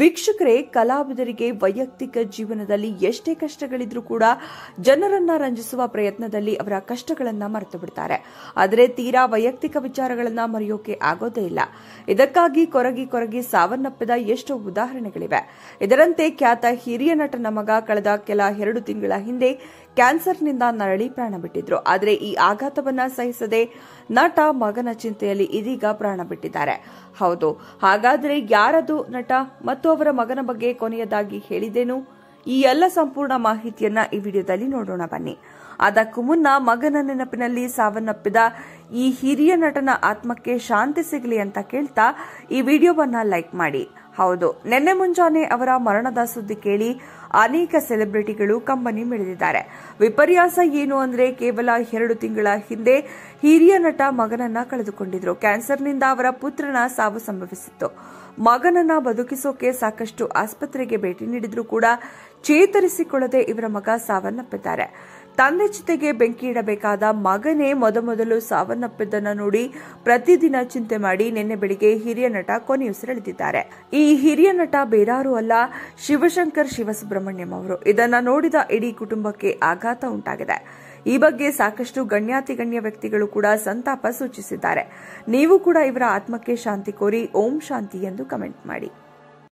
ವೀಕ್ಷಕರೇ ಕಲಾವಿದರಿಗೆ ವೈಯಕ್ತಿಕ ಜೀವನದಲ್ಲಿ ಎಷ್ಟೇ ಕಷ್ಟಗಳಿದ್ರೂ ಕೂಡ ಜನರನ್ನ ರಂಜಿಸುವ ಪ್ರಯತ್ನದಲ್ಲಿ ಅವರ ಕಷ್ಟಗಳನ್ನ ಮರೆತು ಬಿಡ್ತಾರೆ ಆದರೆ ತೀರಾ ವೈಯಕ್ತಿಕ ವಿಚಾರಗಳನ್ನ ಮರೆಯೋಕೆ ಆಗೋದೇ ಇಲ್ಲ ಇದಕ್ಕಾಗಿ ಕೊರಗಿ ಕೊರಗಿ ಸಾವನ್ನಪ್ಪಿದ ಎಷ್ಟೋ ಉದಾಹರಣೆಗಳಿವೆ ಇದರಂತೆ ಖ್ಯಾತ ಹಿರಿಯ ನಟನ ಮಗ ಕಳೆದ ಕೆಲ ಎರಡು ತಿಂಗಳ ಹಿಂದೆ ಕ್ಯಾನ್ಸರ್ನಿಂದ ನರಳಿ ಪ್ರಾಣ ಬಿಟ್ಟಿದ್ರು ಆದರೆ ಈ ಆಘಾತವನ್ನ ಸಹಿಸದೆ ನಟ ಮಗನ ಚಿಂತೆಯಲ್ಲಿ ಇದೀಗ ಪ್ರಾಣ ಬಿಟ್ಟಿದ್ದಾರೆ ಹೌದು ಹಾಗಾದರೆ ಯಾರದು ನಟ ಮತ್ತು ಅವರ ಮಗನ ಬಗ್ಗೆ ಕೊನೆಯದಾಗಿ ಹೇಳಿದೇನು ಈ ಎಲ್ಲ ಸಂಪೂರ್ಣ ಮಾಹಿತಿಯನ್ನ ಈ ವಿಡಿಯೋದಲ್ಲಿ ನೋಡೋಣ ಬನ್ನಿ ಅದಕ್ಕೂ ಮುನ್ನ ಮಗನ ನೆನಪಿನಲ್ಲಿ ಸಾವನ್ನಪ್ಪಿದ ಈ ಹಿರಿಯ ನಟನ ಆತ್ಮಕ್ಕೆ ಶಾಂತಿ ಸಿಗಲಿ ಅಂತ ಕೇಳ್ತಾ ಈ ವಿಡಿಯೋವನ್ನ ಲೈಕ್ ಮಾಡಿ ಹೌದು ನಿನ್ನೆ ಮುಂಜಾನೆ ಅವರ ಮರಣದ ಸುದ್ದಿ ಕೇಳಿ ಅನೇಕ ಸೆಲೆಬ್ರಿಟಿಗಳು ಕಂಬನಿ ಮಿಡಿದಿದ್ದಾರೆ ವಿಪರ್ಯಾಸ ಏನು ಅಂದ್ರೆ ಕೇವಲ ಎರಡು ತಿಂಗಳ ಹಿಂದೆ ಹಿರಿಯ ನಟ ಮಗನನ್ನ ಕಳೆದುಕೊಂಡಿದ್ರು ಕ್ಯಾನ್ಸರ್ನಿಂದ ಅವರ ಪುತ್ರನ ಸಾವು ಸಂಭವಿಸಿತ್ತು ಮಗನನ್ನ ಬದುಕಿಸೋಕೆ ಸಾಕಷ್ಟು ಆಸ್ಪತ್ರೆಗೆ ಭೇಟಿ ನೀಡಿದ್ರು ಕೂಡ ಚೇತರಿಸಿಕೊಳ್ಳದೆ ಇವರ ಮಗ ಸಾವನ್ನಪ್ಪಿದ್ದಾರೆ ತಂದೆ ಜೊತೆಗೆ ಬೆಂಕಿ ಇಡಬೇಕಾದ ಮಗನೇ ಮೊದಮೊದಲು ಸಾವನ್ನಪ್ಪಿದ್ದನ್ನು ನೋಡಿ ಪ್ರತಿದಿನ ಚಿಂತೆ ಮಾಡಿ ನಿನ್ನೆ ಬೆಳಿಗ್ಗೆ ಹಿರಿಯ ನಟ ಕೊನೆಯುಸಿರೆಳೆದಿದ್ದಾರೆ ಈ ಹಿರಿಯ ನಟ ಬೇರಾರು ಅಲ್ಲ ಶಿವಶಂಕರ್ ಶಿವಸುಬ್ರಹ್ಮಣ್ಯಂ ಅವರು ಇದನ್ನ ನೋಡಿದ ಇಡೀ ಕುಟುಂಬಕ್ಕೆ ಆಘಾತ ಉಂಟಾಗಿದೆ ಈ ಬಗ್ಗೆ ಸಾಕಷ್ಟು ಗಣ್ಯಾತಿ ಗಣ್ಯ ವ್ಯಕ್ತಿಗಳು ಕೂಡ ಸಂತಾಪ ಸೂಚಿಸಿದ್ದಾರೆ ನೀವು ಕೂಡ ಇವರ ಆತ್ಮಕ್ಕೆ ಶಾಂತಿ ಕೋರಿ ಓಂ ಶಾಂತಿ ಎಂದು ಕಮೆಂಟ್ ಮಾಡಿ